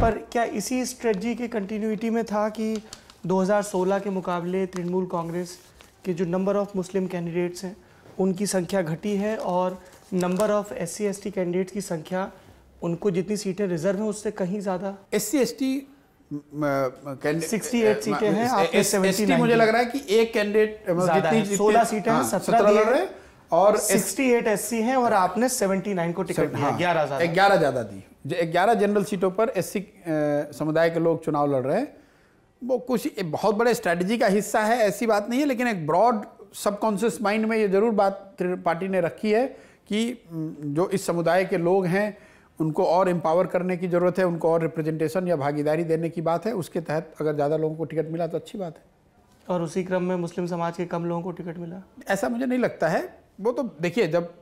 पर क्या इसी स्ट्रेटजी के कंटिन्यूटी में था कि 2016 के मुकाबले तृणमूल कांग्रेस के जो नंबर ऑफ़ मुस्लिम कैंडिडेट्स हैं उनकी संख्या घटी है और number of S C S T candidate की संख्या उनको जितनी सीटें रिजर्व हैं उससे कहीं ज़्यादा S C S T sixty eight सीटें हैं मुझे लग रहा है कि एक कैंडिडेट मतलब सोलह सीटें हाँ, सत्रह लड़ रहे हैं और 68 एससी हैं और आपने 79 को टिकट दिया हाँ। ग्यारह ग्यारह ज़्यादा दी ग्यारह जनरल सीटों पर एससी समुदाय के लोग चुनाव लड़ रहे हैं वो कुछ बहुत बड़े स्ट्रेटजी का हिस्सा है ऐसी बात नहीं है लेकिन एक ब्रॉड सबकॉन्शियस माइंड में ये ज़रूर बात पार्टी ने रखी है कि जो इस समुदाय के लोग हैं उनको और एम्पावर करने की ज़रूरत है उनको और रिप्रेजेंटेशन या भागीदारी देने की बात है उसके तहत अगर ज़्यादा लोगों को टिकट मिला तो अच्छी बात है और उसी क्रम में मुस्लिम समाज के कम लोगों को टिकट मिला ऐसा मुझे नहीं लगता है वो तो देखिए जब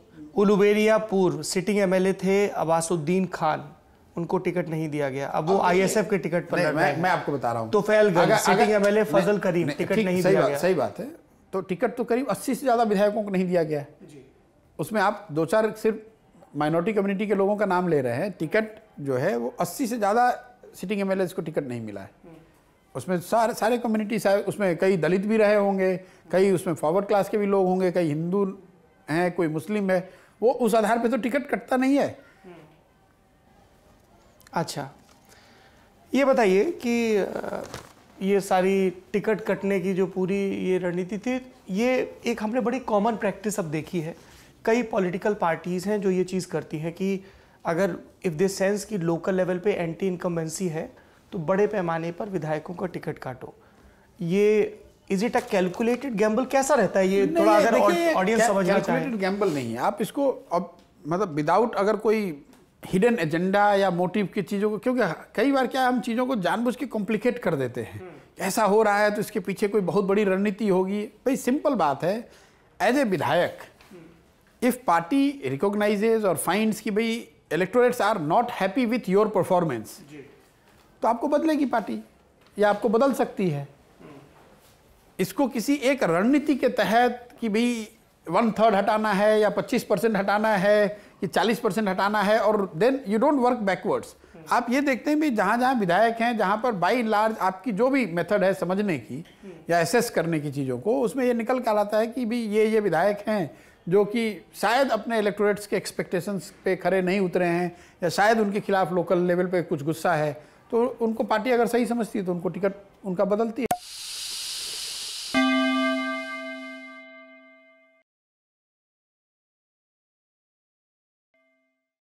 उलुबेरिया पूर्व सिटिंग एमएलए थे अबासुद्दीन खान उनको टिकट नहीं दिया गया अब वो आईएसएफ के टिकट पर मैं, मैं आपको बता रहा हूँ तो फैलगंज sitting MLA Fazal Karim ticket नहीं सही दिया बात, सही बात है तो टिकट तो करीब 80 से ज़्यादा विधायकों को नहीं दिया गया है उसमें आप दो चार सिर्फ माइनॉरिटी कम्युनिटी के लोगों का नाम ले रहे हैं टिकट जो है वो अस्सी से ज़्यादा सिटिंग एम को टिकट नहीं मिला है उसमें सारे सारे कम्युनिटी उसमें कई दलित भी रहे होंगे कई उसमें फॉरवर्ड क्लास के भी लोग होंगे कई हिंदू है कोई मुस्लिम है वो उस आधार पे तो टिकट कटता नहीं है अच्छा ये बताइए कि ये सारी टिकट कटने की जो पूरी ये रणनीति थी ये एक हमने बड़ी कॉमन प्रैक्टिस अब देखी है कई पॉलिटिकल पार्टीज़ हैं जो ये चीज़ करती हैं कि अगर इफ़ दे सेंस कि लोकल लेवल पे एंटी इनकम्बेंसी है तो बड़े पैमाने पर विधायकों का टिकट काटो ये is it a calculated gamble कैसा रहता है ये थोड़ा अगर ऑडियंस समझना कैलकुलेटेड गैम्बल नहीं है आप इसको अब मतलब विदाउट अगर कोई हिडन एजेंडा या मोटिव की चीज़ों को क्योंकि कई बार क्या हम चीज़ों को जानबूझ के कॉम्प्लिकेट कर देते हैं हम्म। ऐसा हो रहा है तो इसके पीछे कोई बहुत बड़ी रणनीति होगी भाई सिंपल बात है एज ए विधायक इफ़ पार्टी रिकॉग्नाइजेज और फाइंड्स कि भाई electorates are not happy with your performance तो आपको बदलेगी पार्टी या आपको बदल सकती है इसको किसी एक रणनीति के तहत कि भाई वन थर्ड हटाना है या 25 परसेंट हटाना है कि 40 परसेंट हटाना है और then you don't work backwards आप ये देखते हैं भाई जहाँ जहाँ विधायक हैं जहाँ पर बाई लार्ज आपकी जो भी मेथड है समझने की या एसेस करने की चीज़ों को उसमें ये निकल कर आता है कि भाई ये ये विधायक हैं जो कि शायद अपने इलेक्टोरेट्स के एक्सपेक्टेशंस पे खड़े नहीं उतरे हैं या शायद उनके खिलाफ लोकल लेवल पे कुछ गुस्सा है तो उनको पार्टी अगर सही समझती है तो उनको टिकट उनका बदलती है